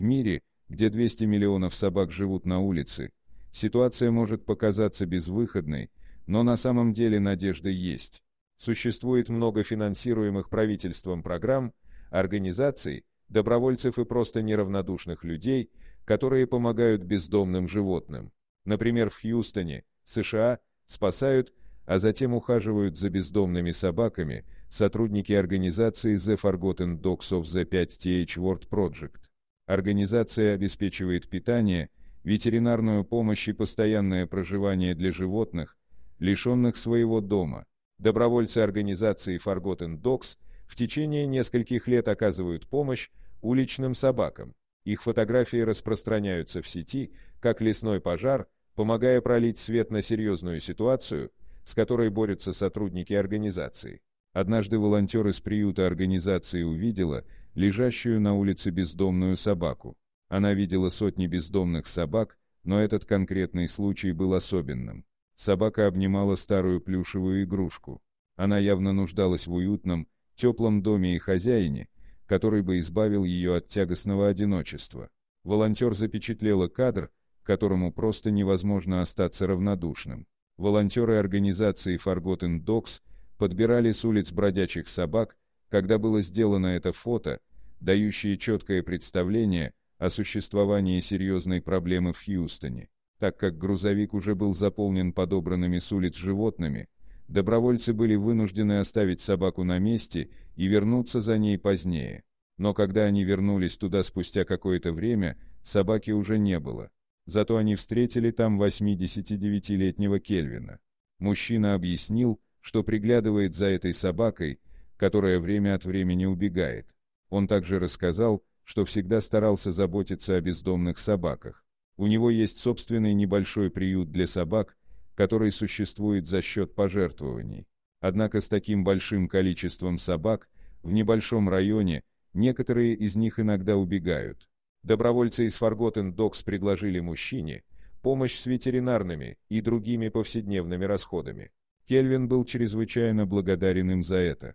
В мире, где 200 миллионов собак живут на улице, ситуация может показаться безвыходной, но на самом деле надежда есть. Существует много финансируемых правительством программ, организаций, добровольцев и просто неравнодушных людей, которые помогают бездомным животным. Например, в Хьюстоне, США, спасают, а затем ухаживают за бездомными собаками сотрудники организации The Forgotten Dogs of the 5TH World Project. Организация обеспечивает питание, ветеринарную помощь и постоянное проживание для животных, лишенных своего дома. Добровольцы организации Forgotten Dogs в течение нескольких лет оказывают помощь уличным собакам. Их фотографии распространяются в сети, как лесной пожар, помогая пролить свет на серьезную ситуацию, с которой борются сотрудники организации. Однажды волонтер из приюта организации увидела, лежащую на улице бездомную собаку. Она видела сотни бездомных собак, но этот конкретный случай был особенным. Собака обнимала старую плюшевую игрушку. Она явно нуждалась в уютном, теплом доме и хозяине, который бы избавил ее от тягостного одиночества. Волонтер запечатлела кадр, которому просто невозможно остаться равнодушным. Волонтеры организации Forgotten Dogs подбирали с улиц бродячих собак, когда было сделано это фото, дающее четкое представление о существовании серьезной проблемы в Хьюстоне, так как грузовик уже был заполнен подобранными с улиц животными, добровольцы были вынуждены оставить собаку на месте и вернуться за ней позднее. Но когда они вернулись туда спустя какое-то время, собаки уже не было. Зато они встретили там 89-летнего Кельвина. Мужчина объяснил, что приглядывает за этой собакой которое время от времени убегает. Он также рассказал, что всегда старался заботиться о бездомных собаках. У него есть собственный небольшой приют для собак, который существует за счет пожертвований. Однако с таким большим количеством собак в небольшом районе некоторые из них иногда убегают. Добровольцы из Forgotten Dogs предложили мужчине помощь с ветеринарными и другими повседневными расходами. Кельвин был чрезвычайно благодарен им за это.